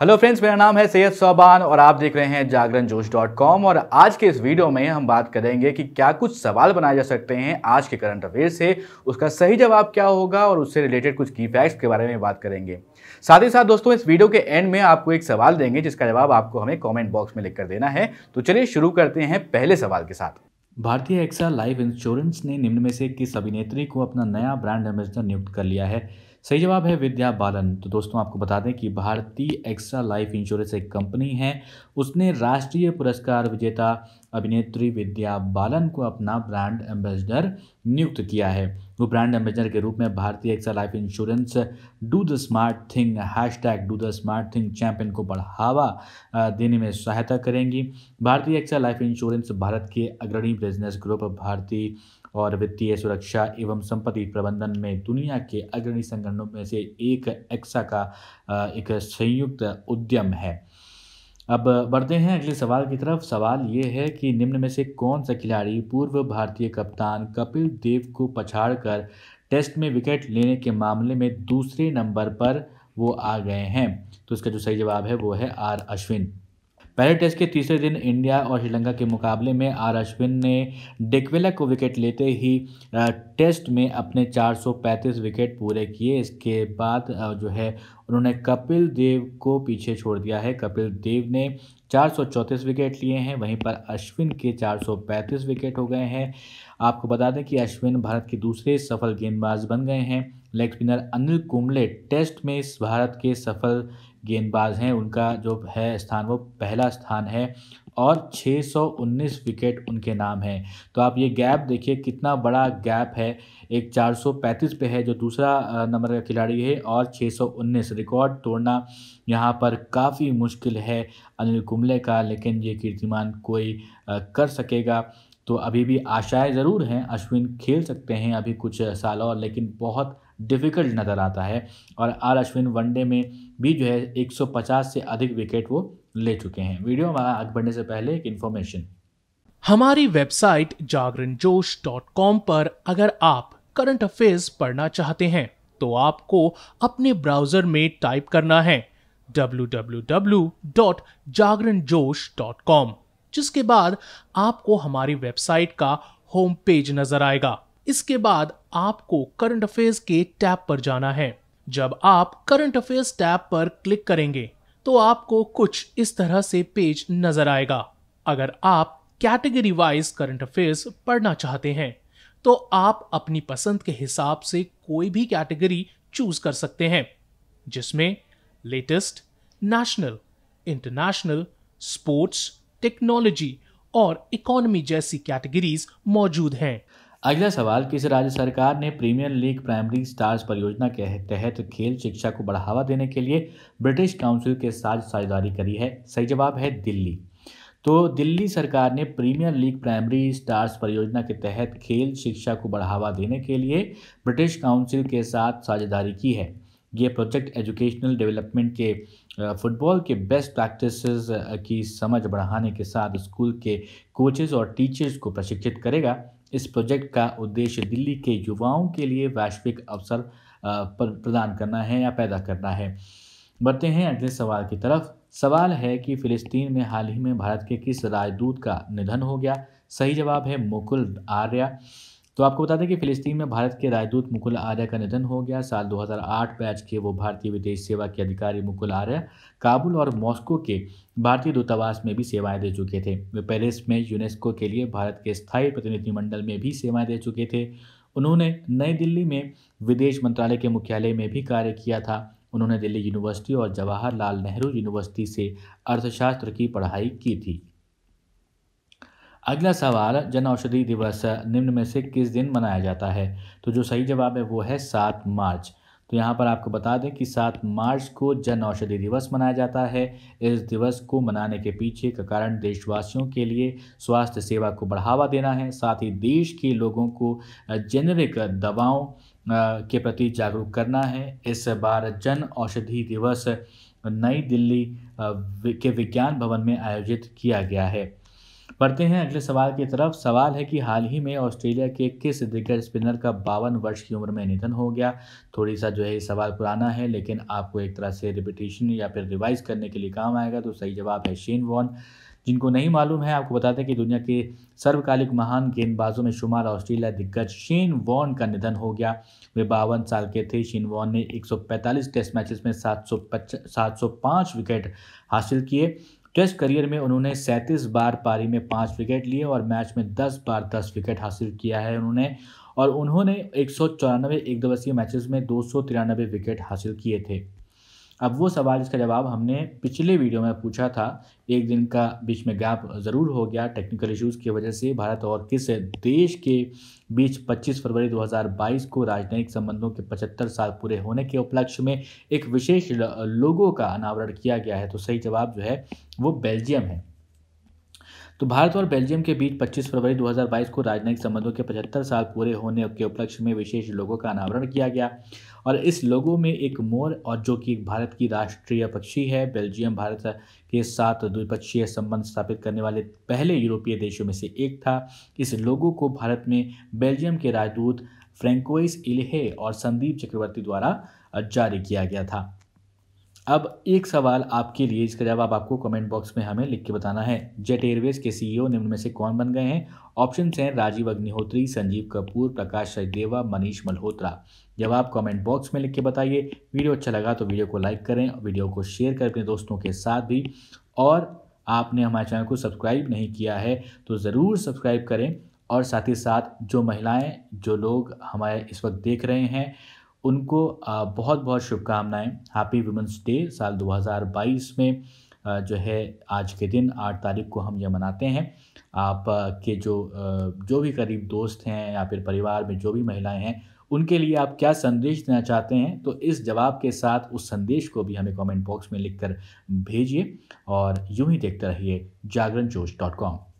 hello friends मेरा नाम है सैयद सौबान और आप देख रहे हैं जागरण जोश डॉट कॉम और आज के इस वीडियो में हम बात करेंगे कि क्या कुछ सवाल बनाए जा सकते हैं आज के करंट अफेयर से उसका सही जवाब क्या होगा और उससे रिलेटेड कुछ की फैक्ट्स के बारे में बात करेंगे साथ ही साथ दोस्तों इस वीडियो के एंड में आपको एक सवाल देंगे जिसका जवाब आपको हमें कॉमेंट बॉक्स में लिख देना है तो चलिए शुरू करते हैं पहले सवाल के साथ भारतीय एक्सा लाइफ इंश्योरेंस ने निम्न में से किस अभिनेत्री को अपना नया ब्रांड एम्बेसडर नियुक्त कर लिया है सही जवाब है विद्या बालन तो दोस्तों आपको बता दें कि भारतीय एक्स्ट्रा लाइफ इंश्योरेंस एक कंपनी है उसने राष्ट्रीय पुरस्कार विजेता अभिनेत्री विद्या बालन को अपना ब्रांड एम्बेसडर नियुक्त किया है वो ब्रांड एम्बेसडर के रूप में भारतीय AXA life insurance do the smart thing hashtag do the smart thing champion को बढ़ावा देने में सहायता करेंगी भारतीय एक्सा लाइफ इंश्योरेंस भारत के अग्रणी बिजनेस ग्रुप भारतीय और वित्तीय सुरक्षा एवं संपत्ति प्रबंधन में दुनिया के अग्रणी संगठनों में से एक एक्सा का एक संयुक्त उद्यम है अब बढ़ते हैं अगले सवाल की तरफ सवाल ये है कि निम्न में से कौन सा खिलाड़ी पूर्व भारतीय कप्तान कपिल देव को पछाड़ कर टेस्ट में विकेट लेने के मामले में दूसरे नंबर पर वो आ गए हैं तो इसका जो सही जवाब है वो है आर अश्विन पहले टेस्ट के तीसरे दिन इंडिया और श्रीलंका के मुकाबले में आर अश्विन ने डिकवेला को विकेट लेते ही टेस्ट में अपने 435 विकेट पूरे किए इसके बाद जो है उन्होंने कपिल देव को पीछे छोड़ दिया है कपिल देव ने 434 विकेट लिए हैं वहीं पर अश्विन के 435 विकेट हो गए हैं आपको बता दें कि अश्विन भारत के दूसरे सफल गेंदबाज बन गए हैं leg spinner Anil Kumble test में इस भारत के सफल गेंदबाज हैं उनका जो है स्थान वो पहला स्थान है और 619 विकेट उनके नाम हैं तो आप ये गैप देखिए कितना बड़ा गैप है एक 435 पे है जो दूसरा नंबर का खिलाड़ी है और 619 रिकॉर्ड तोड़ना यहाँ पर काफ़ी मुश्किल है अनिल कुंबले का लेकिन ये कीर्तिमान कोई कर सकेगा तो अभी भी आशाएं ज़रूर हैं अश्विन खेल सकते हैं अभी कुछ साल और लेकिन बहुत डिफ़िकल्ट नज़र आता है और आर अश्विन वनडे में भी जो है 150 से अधिक विकेट वो ले चुके हैं वीडियो हमारा आगे बढ़ने से पहले एक इन्फॉर्मेशन हमारी वेबसाइट जागरण पर अगर आप करंट अफेयर्स पढ़ना चाहते हैं तो आपको अपने ब्राउजर में टाइप करना है www.jagranjosh.com जिसके बाद आपको हमारी वेबसाइट का होम पेज नजर आएगा इसके बाद आपको करंट अफेयर्स के टैब पर जाना है जब आप करंट अफेयर्स टैब पर क्लिक करेंगे तो आपको कुछ इस तरह से पेज नजर आएगा अगर आप कैटेगरी वाइज करंट अफेयर्स पढ़ना चाहते हैं तो आप अपनी पसंद के हिसाब से कोई भी कैटेगरी चूज कर सकते हैं जिसमें latest national international sports technology और इकोनॉमी जैसी कैटेगरीज मौजूद हैं अगला सवाल किस राज्य सरकार ने प्रीमियर लीग प्राइमरी स्टार्स परियोजना के तहत खेल शिक्षा को बढ़ावा देने के लिए ब्रिटिश काउंसिल के साथ साझेदारी करी है सही जवाब है दिल्ली तो दिल्ली सरकार ने प्रीमियर लीग प्राइमरी स्टार्स परियोजना के तहत खेल शिक्षा को बढ़ावा देने के लिए ब्रिटिश काउंसिल के साथ साझेदारी की है ये प्रोजेक्ट एजुकेशनल डेवलपमेंट के फुटबॉल के बेस्ट प्रैक्टिस की समझ बढ़ाने के साथ स्कूल के कोचेस और टीचर्स को प्रशिक्षित करेगा इस प्रोजेक्ट का उद्देश्य दिल्ली के युवाओं के लिए वैश्विक अवसर प्रदान करना है या पैदा करना है बढ़ते हैं अगले सवाल की तरफ सवाल है कि फिलिस्तीन में हाल ही में भारत के किस राजदूत का निधन हो गया सही जवाब है मुकुल आर्या तो आपको बता दें कि फिलिस्तीन में भारत के राजदूत मुकुल आर्य का निधन हो गया साल 2008 आज के वो भारतीय विदेश सेवा के अधिकारी मुकुल आर्य काबुल और मॉस्को के भारतीय दूतावास में भी सेवाएं दे चुके थे वे पेरिस में यूनेस्को के लिए भारत के स्थायी प्रतिनिधिमंडल में भी सेवाएं दे चुके थे उन्होंने नई दिल्ली में विदेश मंत्रालय के मुख्यालय में भी कार्य किया था उन्होंने दिल्ली यूनिवर्सिटी और जवाहरलाल नेहरू यूनिवर्सिटी से अर्थशास्त्र की पढ़ाई की थी अगला सवाल जन औषधि दिवस निम्न में से किस दिन मनाया जाता है तो जो सही जवाब है वो है सात मार्च तो यहाँ पर आपको बता दें कि सात मार्च को जन औषधि दिवस मनाया जाता है इस दिवस को मनाने के पीछे का कारण देशवासियों के लिए स्वास्थ्य सेवा को बढ़ावा देना है साथ ही देश के लोगों को जेनरिक दवाओं के प्रति जागरूक करना है इस बार जन औषधि दिवस नई दिल्ली के विज्ञान भवन में आयोजित किया गया है बढ़ते हैं अगले सवाल की तरफ सवाल है कि हाल ही में ऑस्ट्रेलिया के किस दिग्गज स्पिनर का बावन वर्ष की उम्र में निधन हो गया थोड़ी सा जो है सवाल पुराना है लेकिन आपको एक तरह से रिपीटेशन या फिर रिवाइज करने के लिए काम आएगा तो सही जवाब है शेन वॉन जिनको नहीं मालूम है आपको बताते हैं कि दुनिया के सर्वकालिक महान गेंदबाजों में शुमार ऑस्ट्रेलिया दिग्गज शेन वॉन का निधन हो गया वे बावन साल के थे शेन वॉन ने 145 टेस्ट मैचेस में 705 705 विकेट हासिल किए टेस्ट करियर में उन्होंने सैंतीस बार पारी में पाँच विकेट लिए और मैच में दस बार दस विकेट हासिल किया है उन्होंने और उन्होंने एक सौ चौरानवे एक दिवसीय मैचेस में दो सौ तिरानवे विकेट हासिल किए थे अब वो सवाल इसका जवाब हमने पिछले वीडियो में पूछा था एक दिन का बीच में गैप ज़रूर हो गया टेक्निकल इश्यूज की वजह से भारत और किस देश के बीच 25 फरवरी 2022 को राजनयिक संबंधों के 75 साल पूरे होने के उपलक्ष्य में एक विशेष लोगों का अनावरण किया गया है तो सही जवाब जो है वो बेल्जियम है तो भारत और बेल्जियम के बीच 25 फरवरी 2022 को राजनयिक संबंधों के 75 साल पूरे होने के उपलक्ष्य में विशेष लोगों का अनावरण किया गया और इस लोगों में एक मोर और जो कि भारत की राष्ट्रीय पक्षी है बेल्जियम भारत के साथ द्विपक्षीय संबंध स्थापित करने वाले पहले यूरोपीय देशों में से एक था इस लोगों को भारत में बेल्जियम के राजदूत फ्रेंकोइस इलेहे और संदीप चक्रवर्ती द्वारा जारी किया गया था अब एक सवाल आपके लिए इसका जवाब आपको कमेंट बॉक्स में हमें लिख के बताना है जेट एयरवेज के सीईओ e निम्न में से कौन बन गए हैं ऑप्शन हैं राजीव अग्निहोत्री संजीव कपूर प्रकाश सचदेवा मनीष मल्होत्रा जवाब कमेंट बॉक्स में लिख के बताइए वीडियो अच्छा लगा तो वीडियो को लाइक करें वीडियो को शेयर करें अपने दोस्तों के साथ भी और आपने हमारे चैनल को सब्सक्राइब नहीं किया है तो ज़रूर सब्सक्राइब करें और साथ ही साथ जो महिलाएँ जो लोग हमारे इस वक्त देख रहे हैं उनको बहुत बहुत शुभकामनाएं हैप्पी वुमेंस डे साल 2022 में जो है आज के दिन आठ तारीख को हम ये मनाते हैं आप के जो जो भी करीब दोस्त हैं या फिर परिवार में जो भी महिलाएं हैं उनके लिए आप क्या संदेश देना चाहते हैं तो इस जवाब के साथ उस संदेश को भी हमें कमेंट बॉक्स में लिखकर भेजिए और यूं ही देखते रहिए जागरण जोश डॉट कॉम